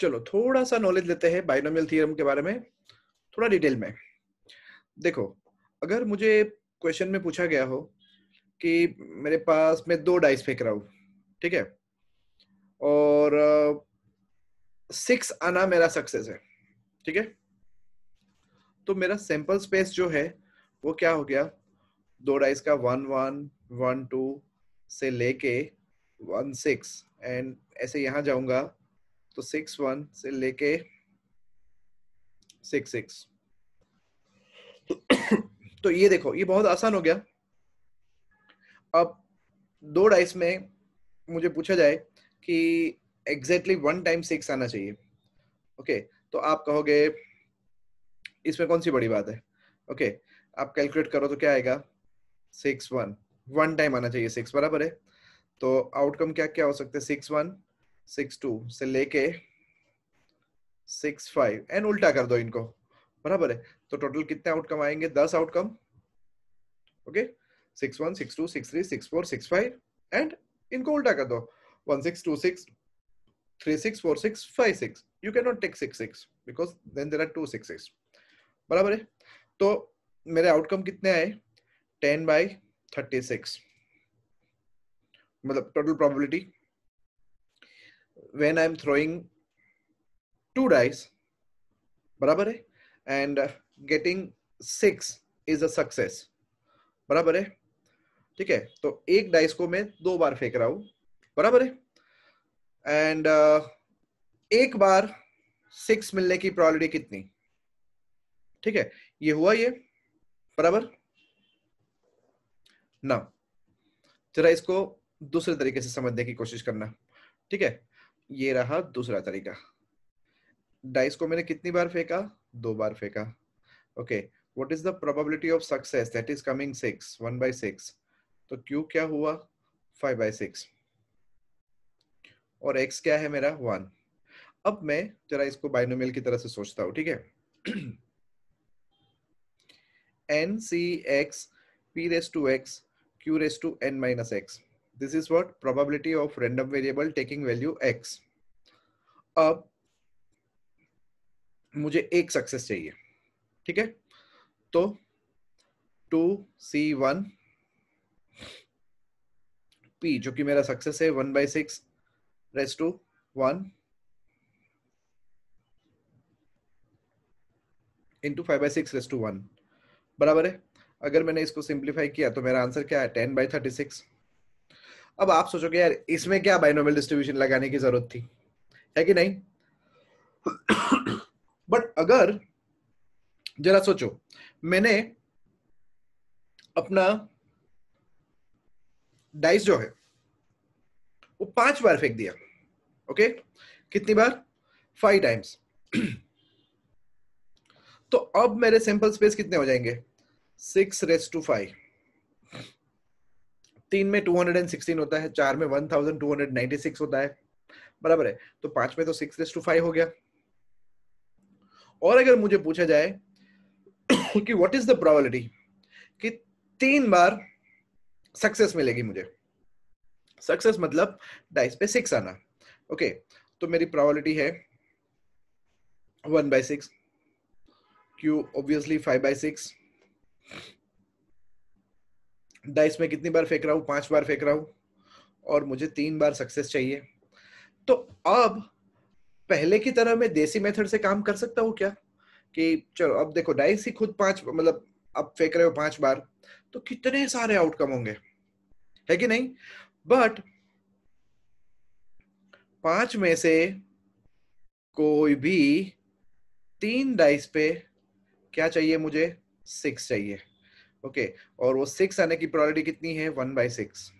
चलो थोड़ा सा नॉलेज लेते हैं बाइनोमियल थ्योरम के बारे में थोड़ा डिटेल में देखो अगर मुझे क्वेश्चन में पूछा गया हो कि मेरे पास मैं दो डाइस फेंक रहा हूं ठीक है और सिक्स आना मेरा सक्सेस है ठीक है तो मेरा सैंपल स्पेस जो है वो क्या हो गया दो डाइस का वन वन वन टू से लेके वन सिक्स एंड ऐसे यहां जाऊंगा तो सिक्स वन से लेके सिक्स सिक्स तो ये देखो ये बहुत आसान हो गया अब दो डाइस में मुझे पूछा जाए कि एग्जैक्टली वन टाइम सिक्स आना चाहिए ओके okay, तो आप कहोगे इसमें कौन सी बड़ी बात है ओके okay, आप कैलकुलेट करो तो क्या आएगा सिक्स वन वन टाइम आना चाहिए सिक्स बराबर है तो आउटकम क्या क्या हो सकते हैं सिक्स वन सिक्स टू से लेके सिक्स फाइव एंड उल्टा कर दो इनको बराबर है तो टोटल कितने आउटकम आएंगे दस outcome okay six one six two six three six four six five and इनको उल्टा कर दो one six two six three six four six five six you can not take six six because then there are two six six बराबर है तो मेरे outcome कितने आए टेन बाई थर्टी सिक्स मतलब total probability when I'm throwing two dice, बराबर है and getting six is a success बराबर है ठीक है तो एक डाइस को मैं दो बार फेंक रहा हूं बराबर है एंड uh, एक बार सिक्स मिलने की प्रॉबिलिटी कितनी ठीक है ये हुआ ये बराबर ना जरा इसको दूसरे तरीके से समझने की कोशिश करना ठीक है ये रहा दूसरा तरीका डाइस को मैंने कितनी बार फेंका दो बार फेंका okay what is the probability of success that is coming six one by six तो क्यू क्या हुआ फाइव बाई सिक्स और एक्स क्या है मेरा वन अब मैं जरा इसको बाइनोमियल की तरह से सोचता हूं ठीक है n C x p raise to x q raise to n minus x This is what probability of random variable taking value x. अब मुझे एक सक्सेस चाहिए ठीक है तो टू सी वन पी जो कि मेरा सक्सेस है one by six raise to one into five by six raise to one बराबर है अगर मैंने इसको सिंप्लीफाई किया तो मेरा आंसर क्या है टेन बाई थर्टी सिक्स अब आप सोचोगे यार इसमें क्या बाइनोमियल डिस्ट्रीब्यूशन लगाने की जरूरत थी है कि नहीं बट अगर जरा सोचो मैंने अपना डाइस जो है वो पांच बार फेंक दिया ओके कितनी बार फाइव टाइम्स तो अब मेरे सैंपल स्पेस कितने हो जाएंगे सिक्स रेस टू फाइव तीन में टू हंड्रेड सिक्सटीन होता है चार में one thousand two hundred ninety six होता है बराबर है तो पांच में तो सिक्स रेस टू फाइव हो गया और अगर मुझे पूछा जाए कि वट इज द प्रोबेबिलिटी कि तीन बार सक्सेस मिलेगी मुझे सक्सेस मतलब डाइस पे सिक्स आना ओके तो मेरी प्रोबेबिलिटी है one by six q obviously five by six dice में कितनी बार फेंक रहा हूं पांच बार फेंक रहा हूं और मुझे तीन बार सक्सेस चाहिए तो अब पहले की तरह मैं देसी मेथड से काम कर सकता हूँ क्या कि चलो अब देखो डाइस ही खुद पांच मतलब अब फेंक रहे हो पांच बार तो कितने सारे आउटकम होंगे है कि नहीं बट पांच में से कोई भी तीन डाइस पे क्या चाहिए मुझे सिक्स चाहिए ओके okay. और वो सिक्स आने की प्रोबेबिलिटी कितनी है वन बाई सिक्स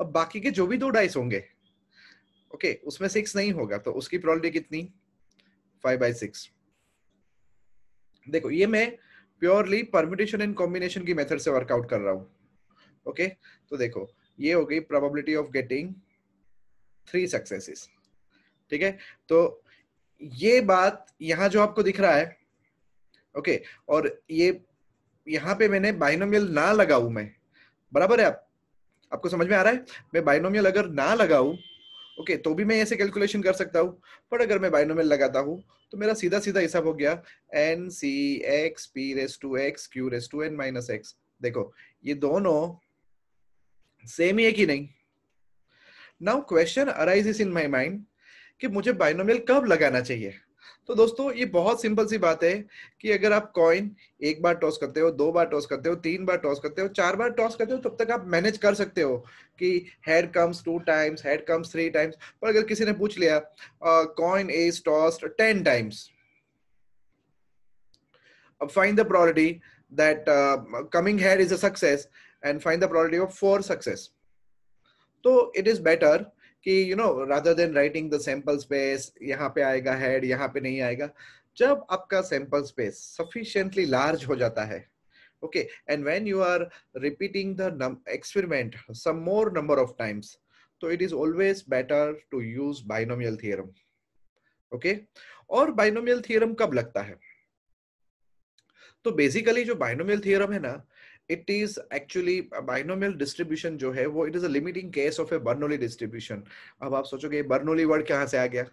अब बाकी के जो भी दो डाइस होंगे ओके okay, उसमें सिक्स नहीं होगा तो उसकी प्रोबेबिलिटी कितनी फाइव बाई सिक्स देखो ये मैं प्योरली परमिटेशन एंड कॉम्बिनेशन की मेथड से वर्कआउट कर रहा हूं ओके okay? तो देखो ये हो गई probability of getting three successes ठीक है तो ये बात यहां जो आपको दिख रहा है ओके okay, और ये यहाँ पे मैंने बाइनोमियल ना लगाऊ मैं बराबर है आप आपको समझ में आ रहा है मैं बाइनोमियल अगर ना लगाऊ ओके okay, तो भी मैं ऐसे कैलकुलेशन कर सकता हूँ पर अगर मैं बाइनोमियल लगाता हूँ तो मेरा सीधा सीधा हिसाब हो गया n C x p raise to x q raise to n minus x देखो ये दोनों सेम ही है कि नहीं now question arises in my mind कि मुझे बाइनोमियल कब लगाना चाहिए तो दोस्तों ये बहुत सिंपल सी बात है कि अगर आप कॉइन एक बार टॉस करते हो दो बार टॉस करते हो तीन बार टॉस करते हो चार बार टॉस करते हो तब तक आप मैनेज कर सकते हो कि head comes two times head comes three times पर अगर किसी ने पूछ लिया coin is tossed ten times अब find the probability that coming head is a success and find the probability of four success तो इट इज बेटर कि you know rather than writing the sample space यहाँ पे आएगा head यहाँ पे नहीं आएगा जब आपका सैंपल स्पेस सफिशियंटली लार्ज हो जाता है okay and when you are repeating the experiment some more number of times तो it is always better to use binomial theorem okay और बाइनोमियल थियरम कब लगता है तो बेसिकली जो बाइनोमियल थियरम है ना it is actually binomial distribution जो है वो it is a limiting case of a Bernoulli distribution अब आप सोचोगे बर्नोली वर्ड कहाँ से आ गया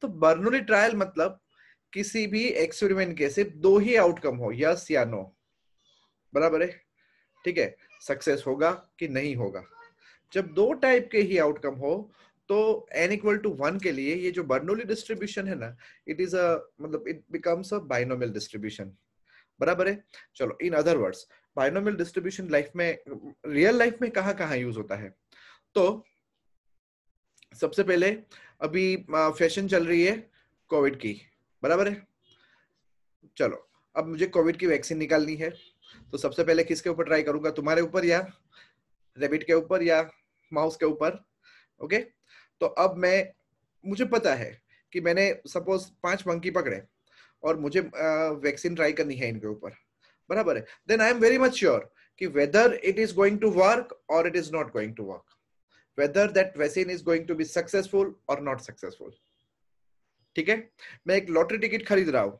तो बर्नोली ट्रायल मतलब किसी भी एक्सपेरिमेंट के सिर्फ दो ही आउटकम हो यस या नो बराबर है ठीक है सक्सेस होगा कि नहीं होगा जब दो टाइप के ही आउटकम हो तो एन इक्वल टू वन के लिए ये जो बर्नोली डिस्ट्रीब्यूशन है ना इट इज अ मतलब it becomes a binomial distribution बराबर है चलो in other words binomial distribution life में रियल लाइफ में कहाँ कहाँ यूज होता है तो सबसे पहले अभी फैशन चल रही है कोविड की बराबर है चलो अब मुझे कोविड की वैक्सीन निकालनी है तो सबसे पहले किसके ऊपर ट्राई करूंगा तुम्हारे ऊपर या रेबिट के ऊपर या माउस के ऊपर ओके तो अब मैं मुझे पता है कि मैंने सपोज पांच मंकी पकड़े और मुझे वैक्सीन ट्राई करनी है इनके ऊपर बराबर है then I am very much sure कि whether it is going to work और it is not going to work whether that vaccine is going to be successful और नॉट सक्सेसफुल ठीक है मैं एक लॉटरी टिकट खरीद रहा हूं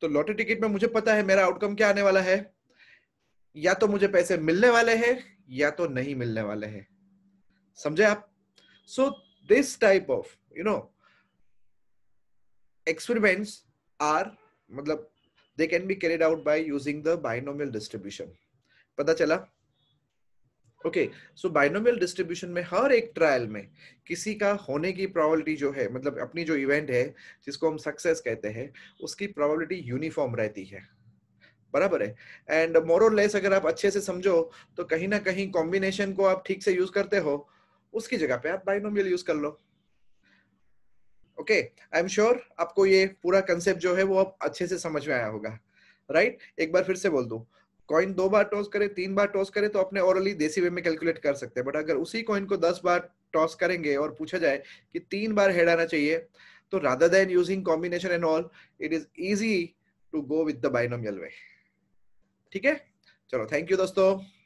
तो लॉटरी टिकट में मुझे पता है मेरा आउटकम क्या आने वाला है या तो मुझे पैसे मिलने वाले हैं या तो नहीं मिलने वाले हैं समझे आप so this type of you know experiments are मतलब they can be carried out by using the binomial distribution पता चला ओके सो बाइनोमियल डिस्ट्रीब्यूशन में हर एक ट्रायल में किसी का होने की प्रोबेबिलिटी जो है मतलब अपनी जो इवेंट है जिसको हम सक्सेस कहते हैं उसकी प्रोबेबिलिटी यूनिफॉर्म रहती है बराबर है एंड मोर लेस अगर आप अच्छे से समझो तो कहीं ना कहीं कॉम्बिनेशन को आप ठीक से यूज करते हो उसकी जगह पे आप बाइनोमियल यूज कर लो ओके आई एम श्योर आपको ये पूरा कंसेप्ट जो है वो आप अच्छे से समझ में आया होगा राइट right? एक बार फिर से बोल दू कॉइन दो बार टॉस करे तीन बार टॉस करे तो अपने ओरली देसी वे में कैलकुलेट कर सकते हैं बट अगर उसी कॉइन को दस बार टॉस करेंगे और पूछा जाए कि तीन बार हेड आना चाहिए तो rather than using combination and all it is easy to go with the binomial way ठीक है चलो थैंक यू दोस्तों